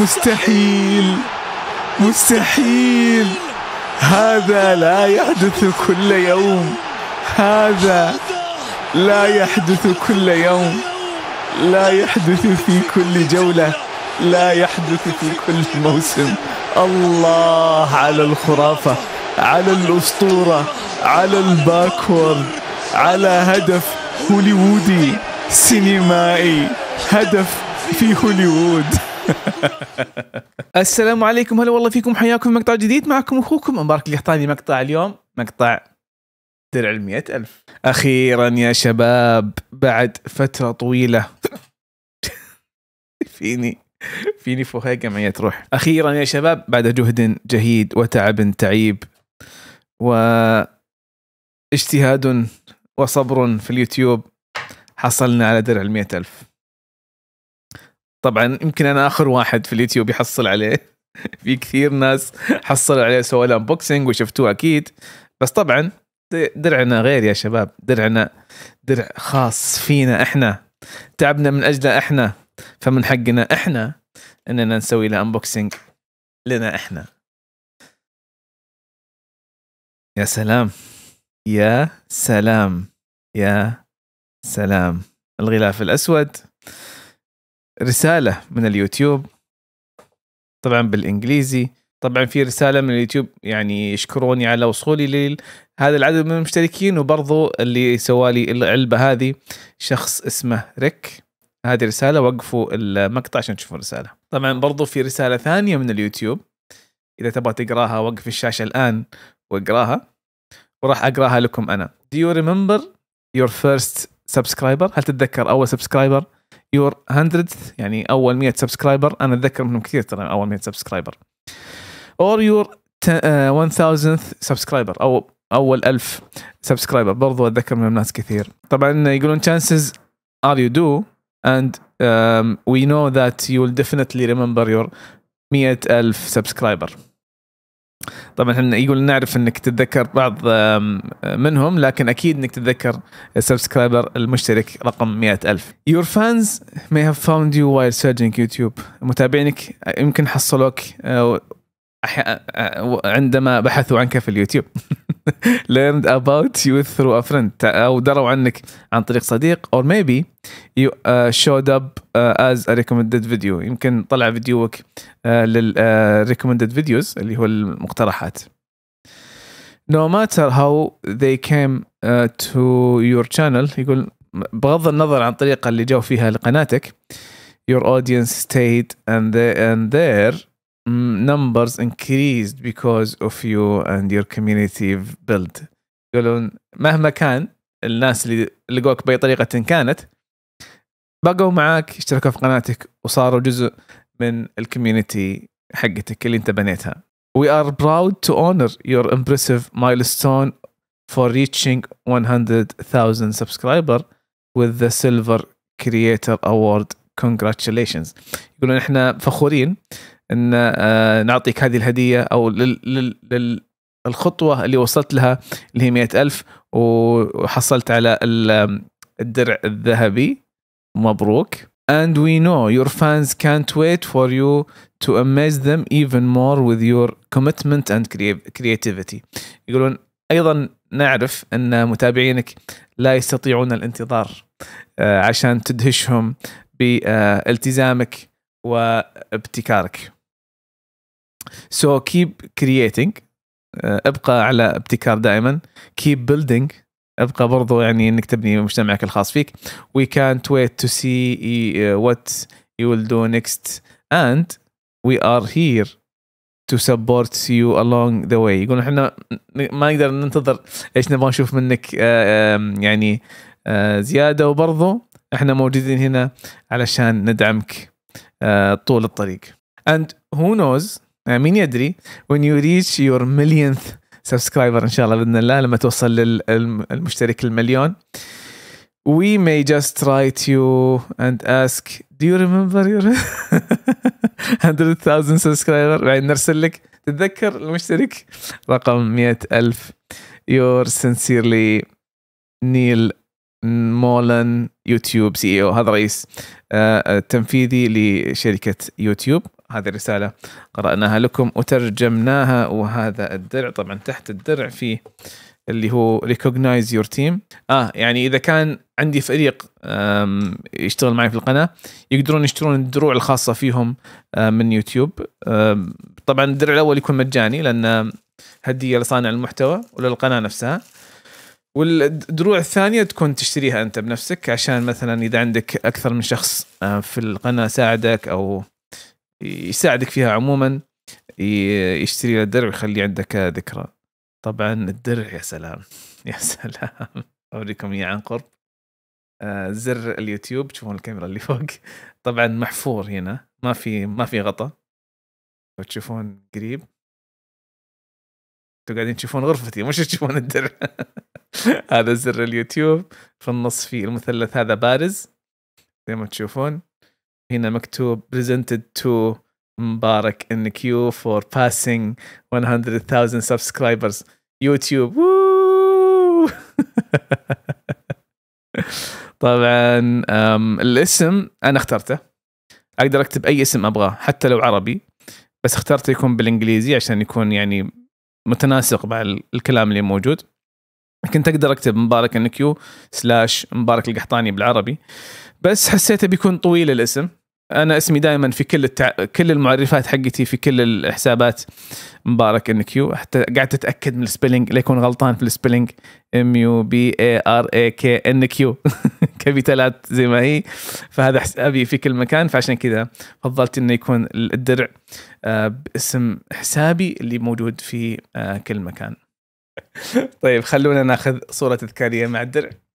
مستحيل مستحيل هذا لا يحدث كل يوم هذا لا يحدث كل يوم لا يحدث في كل جولة لا يحدث في كل موسم الله على الخرافة على الأسطورة على الباكورد على هدف هوليوودي سينمائي هدف في هوليوود السلام عليكم هلا والله فيكم حياكم مقطع جديد معكم اخوكم مبارك اللي اعطاني مقطع اليوم مقطع درع ال ألف أخيرا يا شباب بعد فترة طويلة فيني فيني فهيقة معي تروح أخيرا يا شباب بعد جهد جهيد وتعب تعيب واجتهاد وصبر في اليوتيوب حصلنا على درع ال ألف طبعا يمكن انا اخر واحد في اليوتيوب يحصل عليه في كثير ناس حصلوا عليه سووا له انبوكسنج وشفتوه اكيد بس طبعا درعنا غير يا شباب درعنا درع خاص فينا احنا تعبنا من اجله احنا فمن حقنا احنا اننا نسوي له انبوكسنج لنا احنا يا سلام يا سلام يا سلام الغلاف الاسود رساله من اليوتيوب طبعا بالانجليزي طبعا في رساله من اليوتيوب يعني يشكروني على وصولي لهذا العدد من المشتركين وبرضو اللي سوالي العلبه هذه شخص اسمه ريك هذه رساله وقفوا المقطع عشان تشوفون الرساله طبعا برضو في رساله ثانيه من اليوتيوب اذا تبغى تقراها وقف الشاشه الان واقراها وراح اقراها لكم انا Do you remember your first subscriber؟ هل تتذكر اول سبسكرايبر؟ يور 100 يعني اول 100 سبسكرايبر انا اتذكر منهم كثير ترى اول 100 سبسكرايبر اور يور 1000 سبسكرايبر او اول 1000 سبسكرايبر برضو اتذكر منهم ناس كثير طبعا يقولون chances are you do and um, we know that you will definitely remember your 100000 سبسكرايبر طبعا احنا يقول نعرف انك تتذكر بعض منهم لكن اكيد انك تتذكر السبسكرايبر المشترك رقم 100 الف Your fans may have found you while searching YouTube متابعينك يمكن حصلوك آه، عندما بحثوا عنك في اليوتيوب learned about you through a friend أو دروا عنك عن طريق صديق or maybe you uh, showed up uh, as a recommended video يمكن طلع فيديوك uh, لل uh, recommended videos اللي هو المقترحات no matter how they came uh, to your channel يقول بغض النظر عن الطريقة اللي جو فيها لقناتك your audience stayed and, they, and their numbers increased because of you and your community build يقولون مهما كان الناس اللي لقوك باي طريقه كانت بقوا معاك اشتركوا في قناتك وصاروا جزء من الكوميونتي حقتك اللي انت بنيتها We are proud to honor your impressive milestone for reaching 100,000 subscriber with the Silver Creator Award. Congratulations. يقولون احنا فخورين ان آه، نعطيك هذه الهديه او للخطوه اللي وصلت لها اللي هي 100000 ألف وحصلت على الدرع الذهبي مبروك and we know your fans can't wait for you to amaze them even more with your commitment and creativity يقولون ايضا نعرف ان متابعينك لا يستطيعون الانتظار آه، عشان تدهشهم بالتزامك وابتكارك سو كيب كرييتنج ابقى على ابتكار دائما كيب بيلدينج ابقى برضو يعني انك تبني مجتمعك الخاص فيك وي كانت ويت تو سي وات يو ويل دو نيكست اند وي ار هير تو سبورت يو along ذا واي يقولون احنا ما نقدر ننتظر ايش نبغى نشوف منك آه، يعني آه، زياده وبرضو احنا موجودين هنا علشان ندعمك آه، طول الطريق and who knows آه، مين يدري when you reach your millionth subscriber ان شاء الله باذن الله لما توصل للمشترك المليون we may just write you and ask do you remember your 100,000 subscriber بعدين نرسل لك تتذكر المشترك رقم 100,000 your sincerely نيل مولن يوتيوب سي او هذا رئيس آه، التنفيذي لشركه يوتيوب هذه الرسالة قرأناها لكم وترجمناها وهذا الدرع طبعا تحت الدرع في اللي هو recognize يور تيم اه يعني اذا كان عندي فريق يشتغل معي في القناه يقدرون يشترون الدروع الخاصه فيهم آه، من يوتيوب طبعا الدرع الاول يكون مجاني لان هديه لصانع المحتوى وللقناه نفسها والدروع الثانيه تكون تشتريها انت بنفسك عشان مثلا اذا عندك اكثر من شخص آه، في القناه ساعدك او يساعدك فيها عموما يشتري الدرع ويخليه عندك ذكرى طبعا الدرع يا سلام يا سلام اوريكم اياه عن قرب آه، زر اليوتيوب تشوفون الكاميرا اللي فوق طبعا محفور هنا ما في ما في غطا تشوفون قريب انتوا قاعدين تشوفون غرفتي مش تشوفون الدرع هذا زر اليوتيوب في النص في المثلث هذا بارز زي ما تشوفون هنا مكتوب presented to مبارك ان كيو فور باسنج 100,000 سبسكرايبرز يوتيوب طبعا الاسم انا اخترته اقدر اكتب اي اسم ابغاه حتى لو عربي بس اخترته يكون بالانجليزي عشان يكون يعني متناسق مع الكلام اللي موجود كنت اقدر اكتب مبارك ان كيو سلاش مبارك القحطاني بالعربي بس حسيته بيكون طويل الاسم انا اسمي دائما في كل التع... كل المعرفات حقتي في كل الحسابات مبارك ان كيو حتى قاعد اتاكد من السبيلنج لا يكون غلطان في السبيلنج ام يو بي اي ار اي كي ان كيو كابيتالات زي ما هي فهذا حسابي في كل مكان فعشان كذا فضلت انه يكون الدرع آه، باسم حسابي اللي موجود في آه، كل مكان طيب خلونا ناخذ صوره تذكاريه مع الدرع